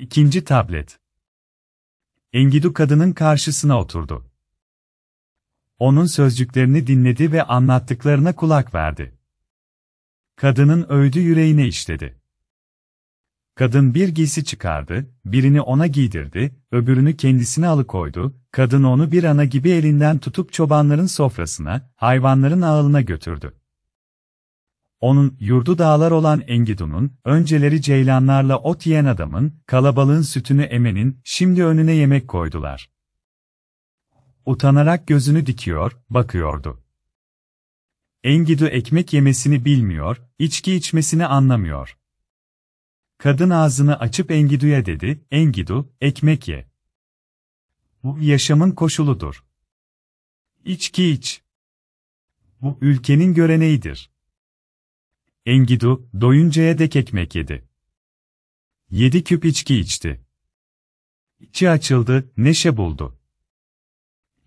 İkinci tablet. Engidu kadının karşısına oturdu. Onun sözcüklerini dinledi ve anlattıklarına kulak verdi. Kadının öğüdü yüreğine işledi. Kadın bir giysi çıkardı, birini ona giydirdi, öbürünü kendisine alıkoydu, kadın onu bir ana gibi elinden tutup çobanların sofrasına, hayvanların ağılına götürdü. Onun yurdu dağlar olan Engidu'nun, önceleri ceylanlarla ot yiyen adamın, kalabalığın sütünü emenin, şimdi önüne yemek koydular. Utanarak gözünü dikiyor, bakıyordu. Engidu ekmek yemesini bilmiyor, içki içmesini anlamıyor. Kadın ağzını açıp Engidu'ya dedi, Engidu, ekmek ye. Bu yaşamın koşuludur. İçki iç. Bu ülkenin göreneğidir. Engidu, doyuncaya dek ekmek yedi. Yedi küp içki içti. İçi açıldı, neşe buldu.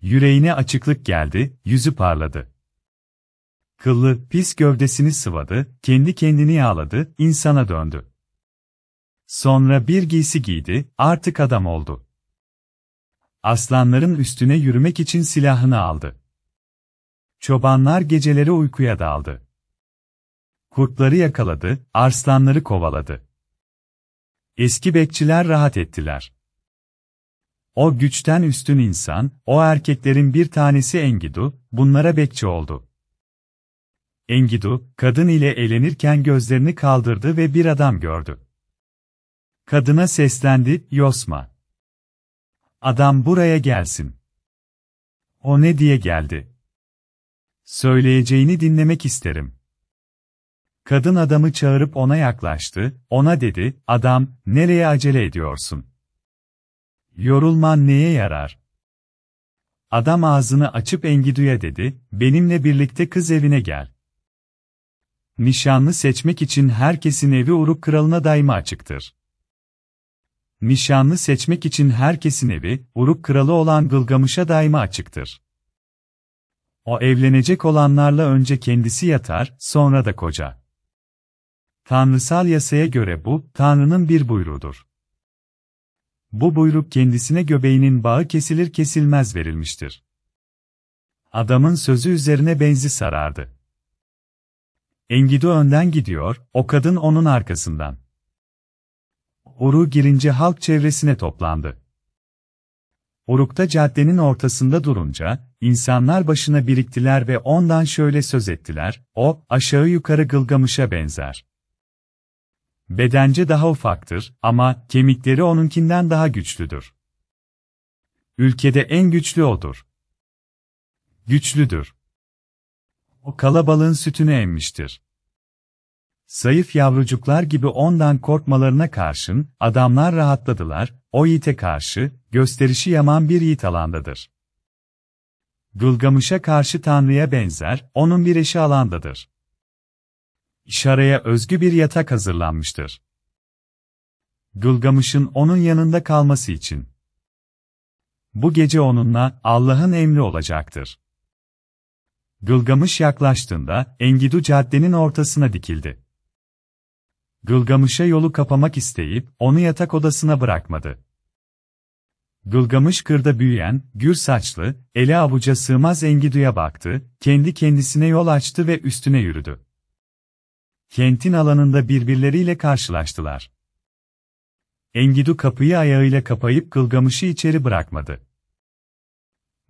Yüreğine açıklık geldi, yüzü parladı. Kıllı, pis gövdesini sıvadı, kendi kendini yağladı, insana döndü. Sonra bir giysi giydi, artık adam oldu. Aslanların üstüne yürümek için silahını aldı. Çobanlar geceleri uykuya daldı. Kurtları yakaladı, arslanları kovaladı. Eski bekçiler rahat ettiler. O güçten üstün insan, o erkeklerin bir tanesi Engidu, bunlara bekçi oldu. Engidu, kadın ile eğlenirken gözlerini kaldırdı ve bir adam gördü. Kadına seslendi, Yosma. Adam buraya gelsin. O ne diye geldi? Söyleyeceğini dinlemek isterim. Kadın adamı çağırıp ona yaklaştı, ona dedi, adam, nereye acele ediyorsun? Yorulman neye yarar? Adam ağzını açıp Engidu'ya dedi, benimle birlikte kız evine gel. Nişanlı seçmek için herkesin evi Uruk kralına daima açıktır. Nişanlı seçmek için herkesin evi, Uruk kralı olan Gılgamış'a daima açıktır. O evlenecek olanlarla önce kendisi yatar, sonra da koca. Tanrısal yasaya göre bu, Tanrı'nın bir buyruğudur. Bu buyruk kendisine göbeğinin bağı kesilir kesilmez verilmiştir. Adamın sözü üzerine benzi sarardı. Engido önden gidiyor, o kadın onun arkasından. Oru girince halk çevresine toplandı. Oruk'ta caddenin ortasında durunca, insanlar başına biriktiler ve ondan şöyle söz ettiler, o, aşağı yukarı Gılgamış'a benzer. Bedence daha ufaktır ama kemikleri onunkinden daha güçlüdür. Ülkede en güçlü odur. Güçlüdür. O kalabalığın sütünü emmiştir. Sayıf yavrucuklar gibi ondan korkmalarına karşın, adamlar rahatladılar, o yiğite karşı, gösterişi yaman bir yiğit alandadır. Gılgamış'a karşı Tanrı'ya benzer, onun bir eşi alandadır işareye özgü bir yatak hazırlanmıştır. Gılgamış'ın onun yanında kalması için. Bu gece onunla Allah'ın emri olacaktır. Gılgamış yaklaştığında Engidu caddenin ortasına dikildi. Gılgamış'a yolu kapamak isteyip onu yatak odasına bırakmadı. Gılgamış kırda büyüyen, gür saçlı, ele avuca sığmaz Engidu'ya baktı, kendi kendisine yol açtı ve üstüne yürüdü. Kentin alanında birbirleriyle karşılaştılar. Engidu kapıyı ayağıyla kapayıp Gılgamış'ı içeri bırakmadı.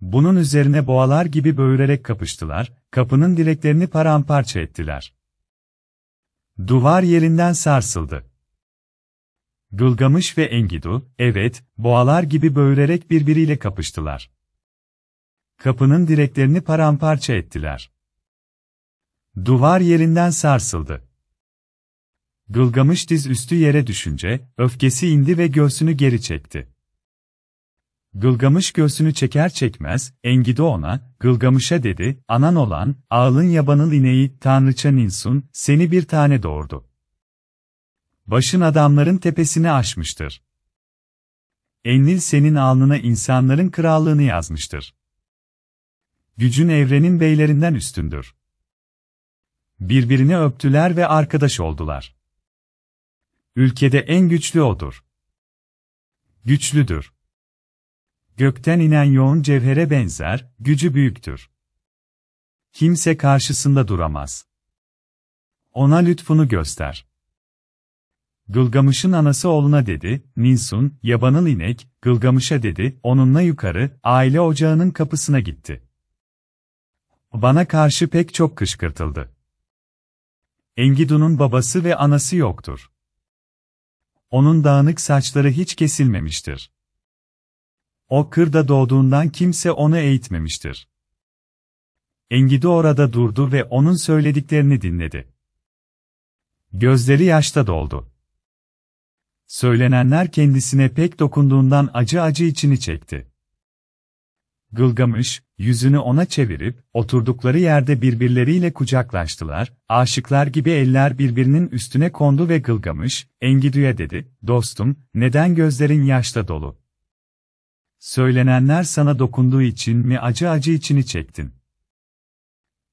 Bunun üzerine boğalar gibi böğürerek kapıştılar, kapının direklerini paramparça ettiler. Duvar yerinden sarsıldı. Gılgamış ve Engidu, evet, boğalar gibi böğürerek birbiriyle kapıştılar. Kapının direklerini paramparça ettiler. Duvar yerinden sarsıldı. Gılgamış diz üstü yere düşünce, öfkesi indi ve göğsünü geri çekti. Gılgamış göğsünü çeker çekmez, Engidu ona, Gılgamış'a dedi, anan olan, ağlın yabanıl ineği, tanrıça Ninsun, seni bir tane doğurdu. Başın adamların tepesini aşmıştır. Enlil senin alnına insanların krallığını yazmıştır. Gücün evrenin beylerinden üstündür. Birbirini öptüler ve arkadaş oldular. Ülkede en güçlü odur. Güçlüdür. Gökten inen yoğun cevhere benzer, gücü büyüktür. Kimse karşısında duramaz. Ona lütfunu göster. Gılgamış'ın anası oğluna dedi, Ninsun, yabanıl inek, Gılgamış'a dedi, onunla yukarı, aile ocağının kapısına gitti. Bana karşı pek çok kışkırtıldı. Engidu'nun babası ve anası yoktur onun dağınık saçları hiç kesilmemiştir. O kırda doğduğundan kimse onu eğitmemiştir. Engidu orada durdu ve onun söylediklerini dinledi. Gözleri yaşta doldu. Söylenenler kendisine pek dokunduğundan acı acı içini çekti. Gılgamış, yüzünü ona çevirip, oturdukları yerde birbirleriyle kucaklaştılar, aşıklar gibi eller birbirinin üstüne kondu ve Gılgamış, Engidü'ye dedi, dostum, neden gözlerin yaşta dolu? Söylenenler sana dokunduğu için mi acı acı içini çektin?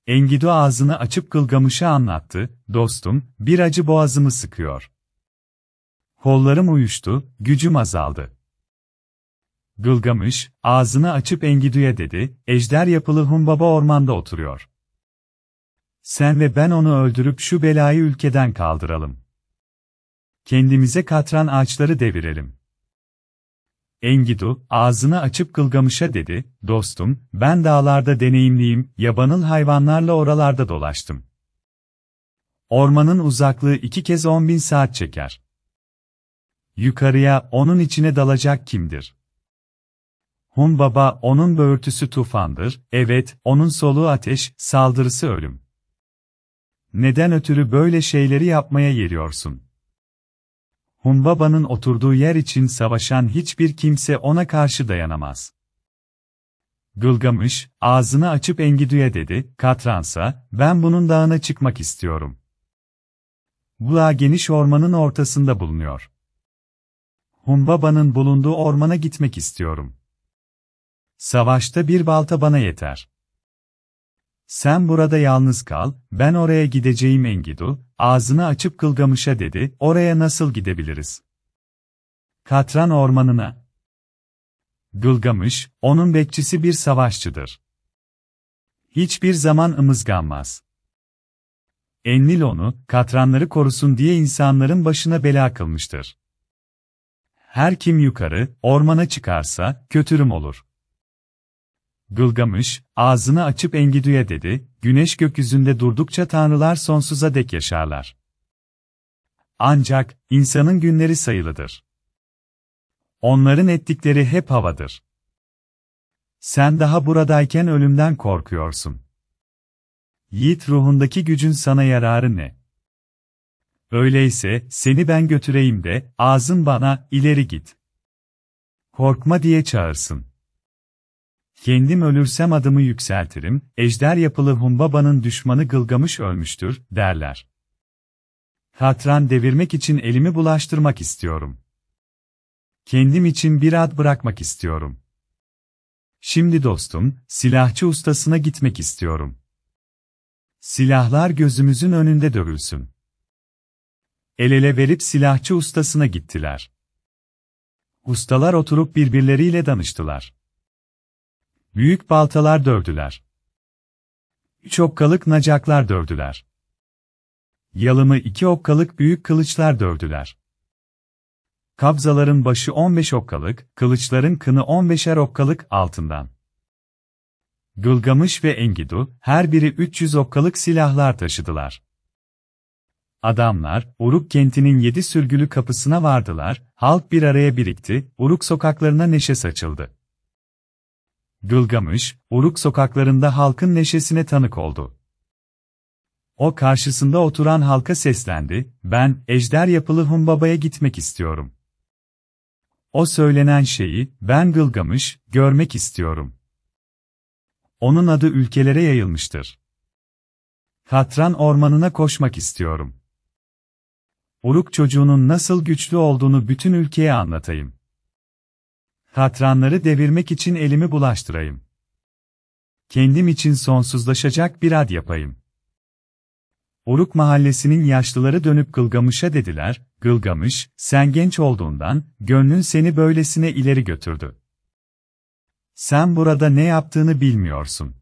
Engidu ağzını açıp Gılgamış'a anlattı, dostum, bir acı boğazımı sıkıyor. Kollarım uyuştu, gücüm azaldı. Gılgamış, ağzını açıp Engidu'ya dedi, ejder yapılı Humbaba ormanda oturuyor. Sen ve ben onu öldürüp şu belayı ülkeden kaldıralım. Kendimize katran ağaçları devirelim. Engidu, ağzını açıp Gılgamış'a dedi, dostum, ben dağlarda deneyimliyim, yabanıl hayvanlarla oralarda dolaştım. Ormanın uzaklığı iki kez on bin saat çeker. Yukarıya, onun içine dalacak kimdir? Hun baba onun böğürtüsü tufandır, evet, onun soluğu ateş, saldırısı ölüm. Neden ötürü böyle şeyleri yapmaya geliyorsun? Hun babanın oturduğu yer için savaşan hiçbir kimse ona karşı dayanamaz. Gılgamış, ağzını açıp Engidü'ye dedi, Katransa, ben bunun dağına çıkmak istiyorum. Bu dağ geniş ormanın ortasında bulunuyor. Hun babanın bulunduğu ormana gitmek istiyorum. Savaşta bir balta bana yeter. Sen burada yalnız kal, ben oraya gideceğim Engidu, ağzını açıp Kılgamış'a dedi, oraya nasıl gidebiliriz? Katran ormanına. Gılgamış, onun bekçisi bir savaşçıdır. Hiçbir zaman ımızganmaz. Enlil onu, katranları korusun diye insanların başına bela kılmıştır. Her kim yukarı, ormana çıkarsa, kötürüm olur. Gılgamış, ağzını açıp Engidü'ye dedi, güneş gökyüzünde durdukça tanrılar sonsuza dek yaşarlar. Ancak, insanın günleri sayılıdır. Onların ettikleri hep havadır. Sen daha buradayken ölümden korkuyorsun. Yiğit ruhundaki gücün sana yararı ne? Öyleyse, seni ben götüreyim de, ağzın bana, ileri git. Korkma diye çağırsın. Kendim ölürsem adımı yükseltirim, ejder yapılı Humbaba'nın düşmanı Gılgamış ölmüştür, derler. Hatran devirmek için elimi bulaştırmak istiyorum. Kendim için bir ad bırakmak istiyorum. Şimdi dostum, silahçı ustasına gitmek istiyorum. Silahlar gözümüzün önünde dövülsün. El ele verip silahçı ustasına gittiler. Ustalar oturup birbirleriyle danıştılar. Büyük baltalar dövdüler. Çokkalık nacaklar dövdüler. Yalımı iki okkalık büyük kılıçlar dövdüler. Kabzaların başı 15 okkalık, kılıçların kını 15'er okkalık altından. Gılgamış ve Engidu, her biri 300 okkalık silahlar taşıdılar. Adamlar, Uruk kentinin yedi sürgülü kapısına vardılar, halk bir araya birikti, Uruk sokaklarına neşe saçıldı. Gılgamış, Uruk sokaklarında halkın neşesine tanık oldu. O karşısında oturan halka seslendi, ben, ejder yapılı Humbaba'ya gitmek istiyorum. O söylenen şeyi, ben Gılgamış, görmek istiyorum. Onun adı ülkelere yayılmıştır. Katran ormanına koşmak istiyorum. Uruk çocuğunun nasıl güçlü olduğunu bütün ülkeye anlatayım. Hatranları devirmek için elimi bulaştırayım. Kendim için sonsuzlaşacak bir ad yapayım. Oruk mahallesinin yaşlıları dönüp Gılgamış'a dediler, Gılgamış, sen genç olduğundan, gönlün seni böylesine ileri götürdü. Sen burada ne yaptığını bilmiyorsun.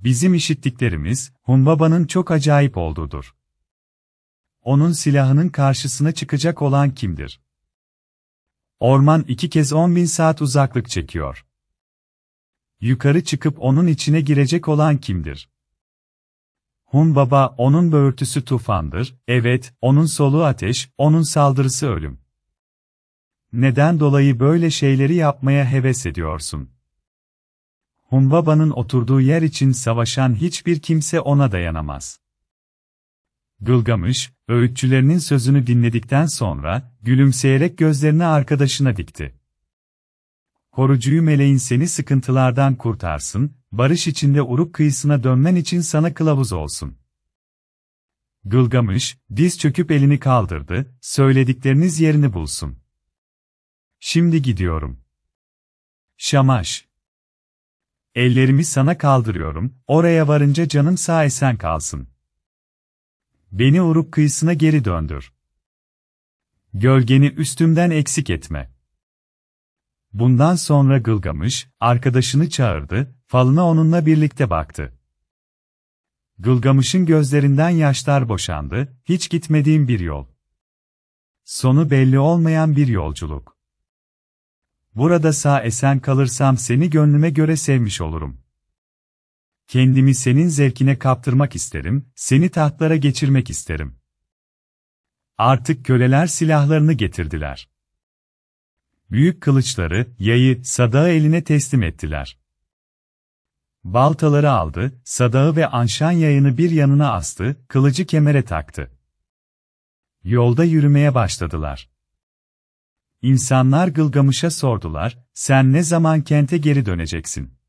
Bizim işittiklerimiz, Humbaba'nın çok acayip olduğudur. Onun silahının karşısına çıkacak olan kimdir? Orman iki kez 10 bin saat uzaklık çekiyor. Yukarı çıkıp onun içine girecek olan kimdir? Hun baba, onun böğürtüsü tufandır, evet, onun soluğu ateş, onun saldırısı ölüm. Neden dolayı böyle şeyleri yapmaya heves ediyorsun? Hun babanın oturduğu yer için savaşan hiçbir kimse ona dayanamaz. Gılgamış, öğütçülerinin sözünü dinledikten sonra, gülümseyerek gözlerini arkadaşına dikti. Korucuyu meleğin seni sıkıntılardan kurtarsın, barış içinde uruk kıyısına dönmen için sana kılavuz olsun. Gılgamış, diz çöküp elini kaldırdı, söyledikleriniz yerini bulsun. Şimdi gidiyorum. Şamaş. Ellerimi sana kaldırıyorum, oraya varınca canım sağ esen kalsın. Beni oruk kıyısına geri döndür. Gölgeni üstümden eksik etme. Bundan sonra Gılgamış, arkadaşını çağırdı, falına onunla birlikte baktı. Gılgamış'ın gözlerinden yaşlar boşandı, hiç gitmediğim bir yol. Sonu belli olmayan bir yolculuk. Burada sağ esen kalırsam seni gönlüme göre sevmiş olurum. Kendimi senin zevkine kaptırmak isterim, seni tahtlara geçirmek isterim. Artık köleler silahlarını getirdiler. Büyük kılıçları, yayı, sadağı eline teslim ettiler. Baltaları aldı, sadağı ve anşan yayını bir yanına astı, kılıcı kemere taktı. Yolda yürümeye başladılar. İnsanlar Gılgamış'a sordular, sen ne zaman kente geri döneceksin?